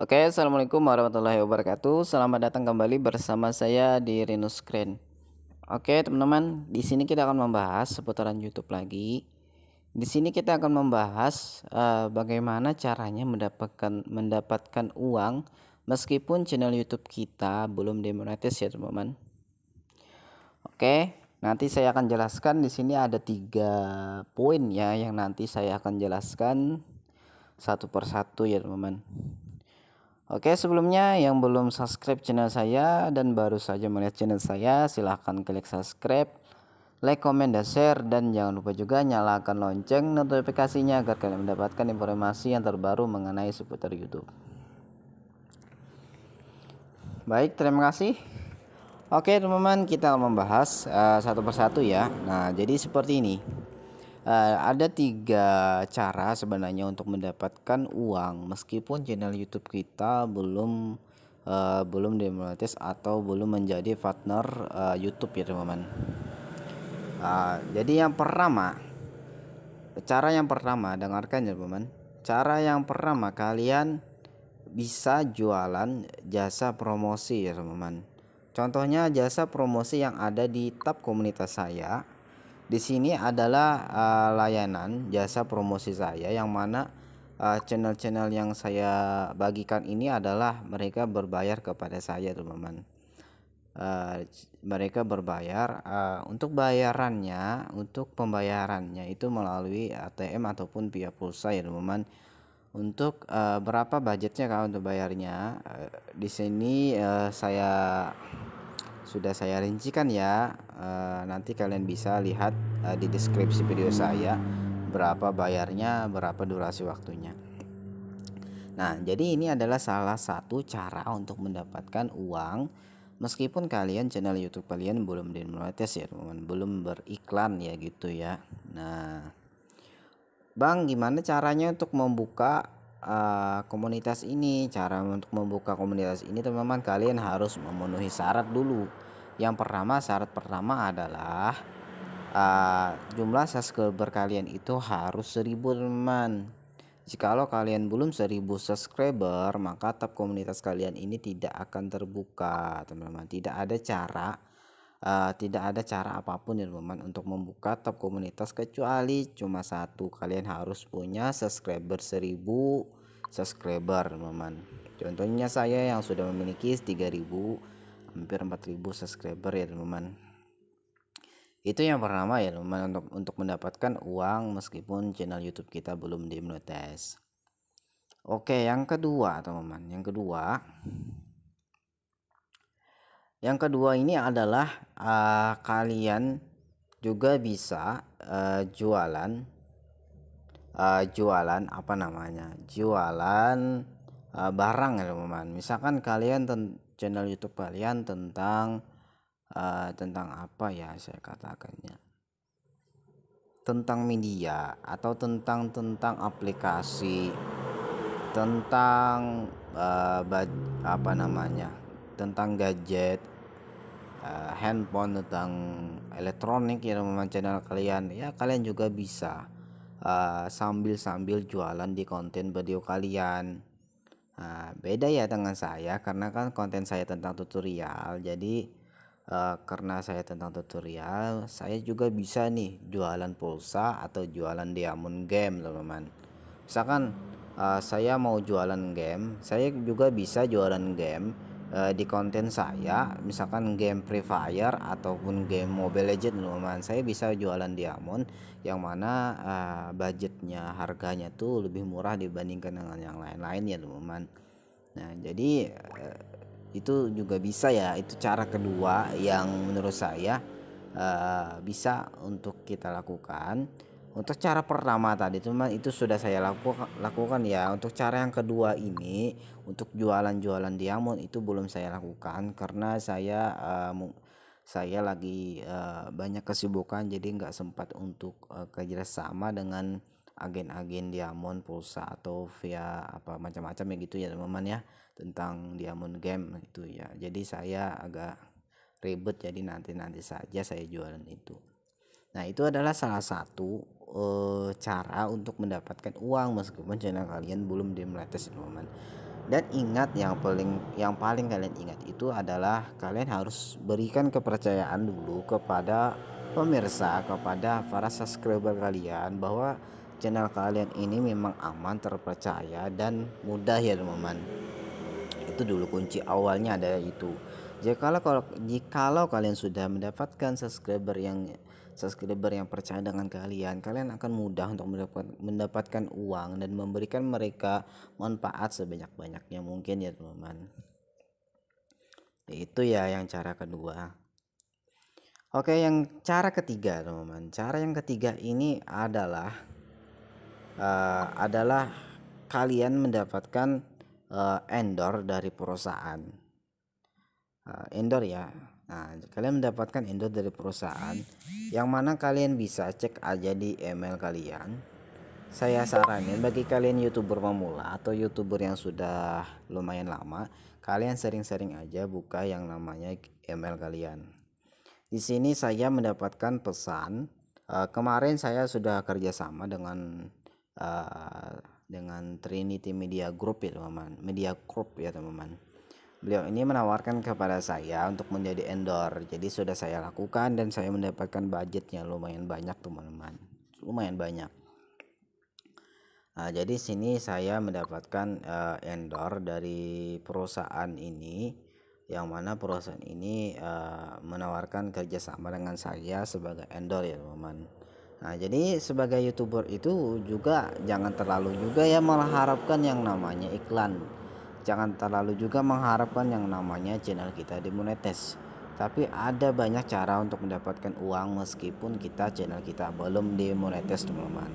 Oke, Assalamualaikum warahmatullahi wabarakatuh. Selamat datang kembali bersama saya di Rino Screen. Oke, teman-teman, di sini kita akan membahas seputaran YouTube lagi. Di sini kita akan membahas uh, bagaimana caranya mendapatkan mendapatkan uang meskipun channel YouTube kita belum demonetis ya, teman-teman. Oke, nanti saya akan jelaskan di sini ada tiga poin ya yang nanti saya akan jelaskan satu persatu ya, teman-teman. Oke sebelumnya yang belum subscribe channel saya dan baru saja melihat channel saya silahkan klik subscribe like, comment, dan share dan jangan lupa juga nyalakan lonceng notifikasinya agar kalian mendapatkan informasi yang terbaru mengenai seputar YouTube. Baik, terima kasih. Oke, teman-teman, kita membahas uh, satu persatu ya. Nah, jadi seperti ini. Uh, ada tiga cara sebenarnya untuk mendapatkan uang meskipun channel YouTube kita belum uh, belum demonetis atau belum menjadi partner uh, YouTube ya teman-teman. Uh, jadi yang pertama cara yang pertama dengarkan ya teman-teman. Cara yang pertama kalian bisa jualan jasa promosi ya teman-teman. Contohnya jasa promosi yang ada di tab komunitas saya di sini adalah uh, layanan jasa promosi saya yang mana eh, channel-channel uh, yang saya bagikan ini adalah mereka berbayar kepada saya teman-teman uh, mereka berbayar uh, untuk bayarannya untuk pembayarannya itu melalui ATM ataupun via pulsa ya teman-teman untuk uh, berapa budgetnya kalau untuk bayarnya uh, di sini uh, saya sudah saya rincikan ya e, nanti kalian bisa lihat e, di deskripsi video saya berapa bayarnya berapa durasi waktunya nah jadi ini adalah salah satu cara untuk mendapatkan uang meskipun kalian channel YouTube kalian belum dimonetis ya teman belum beriklan ya gitu ya nah Bang gimana caranya untuk membuka Eh, komunitas ini cara untuk membuka komunitas ini teman-teman kalian harus memenuhi syarat dulu yang pertama syarat pertama adalah uh, jumlah subscriber kalian itu harus seribu teman jikalau kalian belum seribu subscriber maka tab komunitas kalian ini tidak akan terbuka teman-teman tidak ada cara uh, tidak ada cara apapun ya teman untuk membuka top komunitas kecuali cuma satu kalian harus punya subscriber 1000 subscriber teman contohnya saya yang sudah memiliki 3000 hampir 4000 subscriber ya teman-teman itu yang pertama ya teman-teman untuk, untuk mendapatkan uang meskipun channel YouTube kita belum dimonetize Oke, yang kedua, teman-teman. Yang kedua, yang kedua ini adalah uh, kalian juga bisa uh, jualan uh, jualan apa namanya? Jualan uh, barang ya teman. Misalkan kalian channel YouTube kalian tentang uh, tentang apa ya saya katakannya? Tentang media atau tentang tentang aplikasi tentang uh, apa namanya? tentang gadget uh, handphone tentang elektronik yang memang channel kalian ya kalian juga bisa eh, sambil-sambil uh, jualan di konten video kalian uh, beda ya dengan saya karena kan konten saya tentang tutorial jadi uh, karena saya tentang tutorial saya juga bisa nih jualan pulsa atau jualan diamond game teman-teman misalkan uh, saya mau jualan game saya juga bisa jualan game Eh, di konten saya misalkan game Free Fire ataupun game Mobile Legends teman saya bisa jualan diamond yang mana uh, budgetnya harganya tuh lebih murah dibandingkan dengan yang lain-lain ya teman-teman nah jadi uh, itu juga bisa ya itu cara kedua yang menurut saya uh, bisa untuk kita lakukan untuk cara pertama tadi teman itu sudah saya laku, lakukan ya untuk cara yang kedua ini untuk jualan-jualan diamond itu belum saya lakukan karena saya uh, saya lagi uh, banyak kesibukan jadi nggak sempat untuk uh, eh, kerjasama dengan agen-agen diamond pulsa atau via apa macam-macam ya gitu ya teman-teman ya tentang diamond game itu ya jadi saya agak ribet jadi nanti-nanti saja saya jualan itu nah itu adalah salah satu uh, cara untuk mendapatkan uang meskipun channel kalian belum di teman dan ingat yang paling yang paling kalian ingat itu adalah kalian harus berikan kepercayaan dulu kepada pemirsa kepada para subscriber kalian bahwa channel kalian ini memang aman terpercaya dan mudah ya teman-teman itu dulu kunci awalnya ada itu jikalau kalau jikalau kalian sudah mendapatkan subscriber yang subscriber yang percaya dengan kalian kalian akan mudah untuk mendapatkan uang dan memberikan mereka manfaat sebanyak-banyaknya mungkin ya teman-teman itu ya yang cara kedua oke yang cara ketiga teman-teman cara yang ketiga ini adalah uh, adalah kalian mendapatkan uh, endor dari perusahaan uh, endor ya Nah, kalian mendapatkan endorse dari perusahaan yang mana kalian bisa cek aja di email kalian. Saya saranin bagi kalian YouTuber pemula atau YouTuber yang sudah lumayan lama, kalian sering-sering aja buka yang namanya email kalian. Di sini saya mendapatkan pesan, uh, kemarin saya sudah kerjasama dengan uh, dengan Trinity Media Group ya teman-teman, Media Group ya teman-teman Beliau ini menawarkan kepada saya untuk menjadi endor. Jadi sudah saya lakukan dan saya mendapatkan budgetnya lumayan banyak teman-teman. Lumayan banyak. Nah, jadi sini saya mendapatkan uh, endor dari perusahaan ini yang mana perusahaan ini uh, menawarkan kerjasama dengan saya sebagai endor ya teman-teman. Nah, jadi sebagai youtuber itu juga jangan terlalu juga ya mengharapkan yang namanya iklan Jangan terlalu juga mengharapkan yang namanya channel kita dimonetize. Tapi ada banyak cara untuk mendapatkan uang meskipun kita channel kita belum dimonetize teman-teman.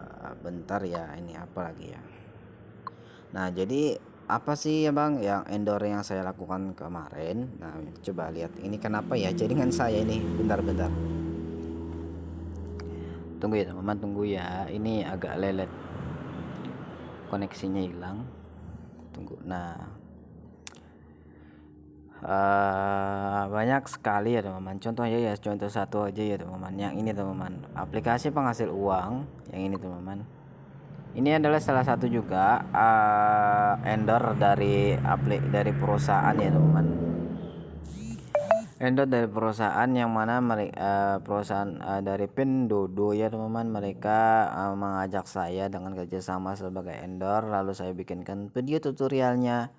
Ah, bentar ya, ini apa lagi ya? Nah, jadi apa sih ya bang yang endorse yang saya lakukan kemarin nah coba lihat ini kenapa ya Jadi jaringan saya ini bentar-bentar tunggu ya teman-teman tunggu ya ini agak lelet koneksinya hilang tunggu nah uh, banyak sekali ya teman-teman contohnya ya contoh satu aja ya teman-teman yang ini teman-teman aplikasi penghasil uang yang ini teman-teman ini adalah salah satu juga uh, eh, ender dari aplik dari perusahaan ya teman-teman endorse dari perusahaan yang mana mereka eh, perusahaan eh, dari dari Pendodo ya teman-teman mereka eh, mengajak saya dengan kerjasama sebagai endor lalu saya bikinkan video tutorialnya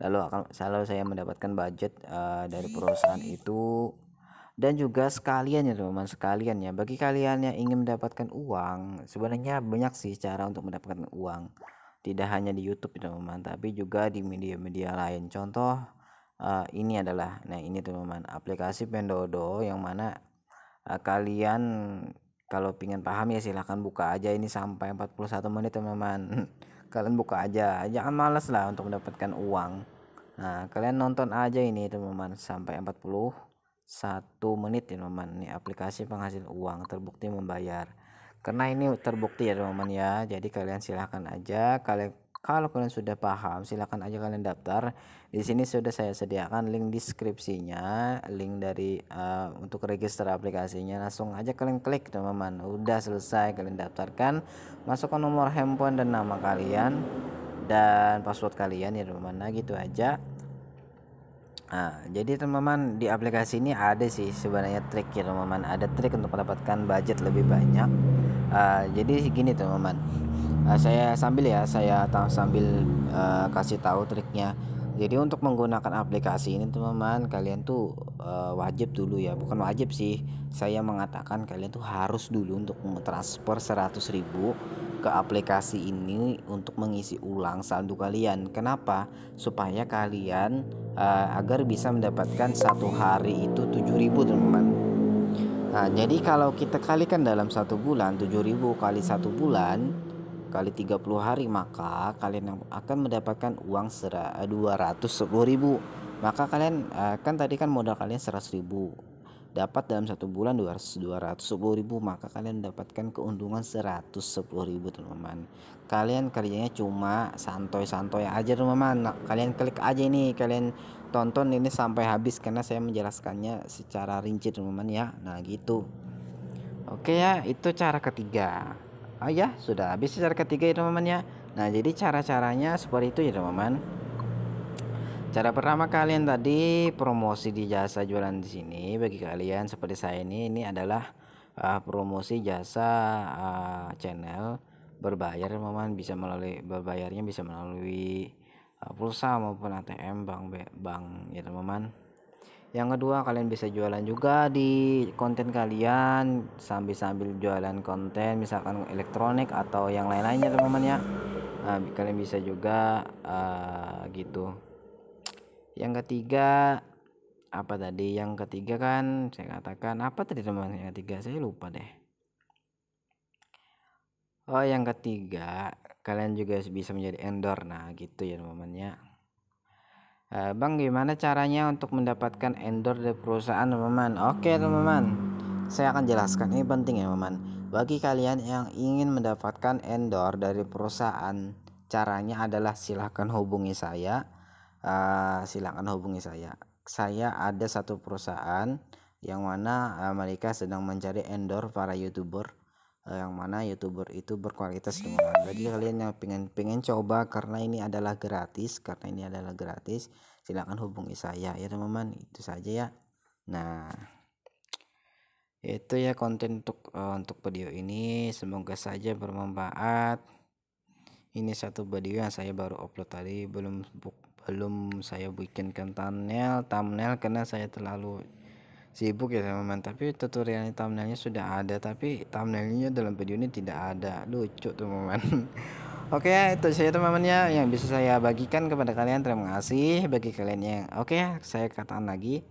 lalu akan selalu saya mendapatkan budget dari perusahaan itu dan juga sekalian ya teman-teman sekalian ya bagi kalian yang ingin mendapatkan uang sebenarnya banyak sih cara untuk mendapatkan uang tidak hanya di YouTube ya teman-teman tapi juga di media-media lain contoh uh, ini adalah nah ini teman-teman aplikasi Pendodo yang mana uh, kalian kalau pingin paham ya silahkan buka aja ini sampai 41 menit teman-teman kalian buka aja jangan males lah untuk mendapatkan uang nah kalian nonton aja ini teman-teman sampai 41 menit ya teman-teman ini aplikasi penghasil uang terbukti membayar karena ini terbukti ya teman-teman ya jadi kalian silahkan aja kalian kalau kalian sudah paham, silahkan aja kalian daftar. Di sini sudah saya sediakan link deskripsinya, link dari uh, untuk register aplikasinya. Langsung aja kalian klik, teman-teman. Udah selesai kalian daftarkan. Masukkan nomor handphone dan nama kalian dan password kalian ya, teman-teman. Nah, gitu aja. Nah, jadi teman-teman di aplikasi ini ada sih sebenarnya trik ya teman-teman. Ada trik untuk mendapatkan budget lebih banyak. Uh, jadi gini teman-teman uh, saya sambil ya saya tahu sambil uh, kasih tahu triknya jadi untuk menggunakan aplikasi ini teman-teman kalian tuh uh, wajib dulu ya bukan wajib sih saya mengatakan kalian tuh harus dulu untuk mentransfer 100.000 ke aplikasi ini untuk mengisi ulang saldo kalian kenapa supaya kalian uh, agar bisa mendapatkan satu hari itu 7.000 teman-teman nah jadi kalau kita kalikan dalam satu bulan 7.000 kali satu bulan kali 30 hari maka kalian akan mendapatkan uang 210.000 eh, maka kalian eh, kan tadi kan modal kalian 100.000 dapat dalam satu bulan 200 210.000 maka kalian mendapatkan keuntungan 110.000 teman-teman kalian kerjanya cuma santoi santoi aja teman-teman nah, kalian klik aja ini kalian tonton ini sampai habis karena saya menjelaskannya secara rinci teman-teman ya nah gitu Oke ya, itu cara ketiga oh ya sudah habis secara ketiga ya teman-teman ya nah jadi cara-caranya seperti itu ya teman-teman Cara pertama kalian tadi promosi di jasa jualan di sini bagi kalian seperti saya ini ini adalah uh, promosi jasa uh, channel berbayar teman bisa melalui berbayarnya bisa melalui uh, pulsa maupun ATM bank bank ya teman-teman yang kedua kalian bisa jualan juga di konten kalian sambil-sambil jualan konten misalkan elektronik atau yang lain-lainnya teman-teman ya nah, kalian bisa juga uh, gitu yang ketiga apa tadi yang ketiga kan saya katakan apa tadi teman yang ketiga saya lupa deh oh yang ketiga kalian juga bisa menjadi endor nah gitu ya teman-teman ya Eh, Bang gimana caranya untuk mendapatkan endor dari perusahaan teman-teman Oke teman-teman Saya akan jelaskan ini penting ya teman-teman Bagi kalian yang ingin mendapatkan endor dari perusahaan Caranya adalah silahkan hubungi saya uh, eh, Silahkan hubungi saya Saya ada satu perusahaan yang mana eh, mereka sedang mencari endor para youtuber Eh, yang mana youtuber itu berkualitas teman. bagi kalian yang pengen pengen coba karena ini adalah gratis karena ini adalah gratis silahkan hubungi saya ya teman-teman itu saja ya nah itu ya konten untuk uh, untuk video ini semoga saja bermanfaat ini satu video yang saya baru upload tadi belum belum saya bikin thumbnail thumbnail karena saya terlalu sibuk ya teman-teman tapi tutorialnya thumbnailnya sudah ada tapi thumbnailnya dalam video ini tidak ada lucu teman-teman Oke okay, itu saya teman-teman ya yang bisa saya bagikan kepada kalian terima kasih bagi kalian yang oke okay, saya katakan lagi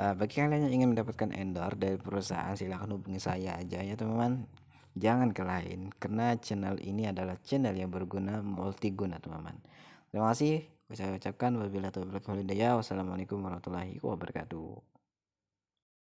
uh, bagi kalian yang ingin mendapatkan endorse dari perusahaan silahkan hubungi saya aja ya teman-teman jangan ke lain karena channel ini adalah channel yang berguna multiguna teman-teman terima kasih saya ucapkan wabillahi taufiq wassalamualaikum warahmatullahi wabarakatuh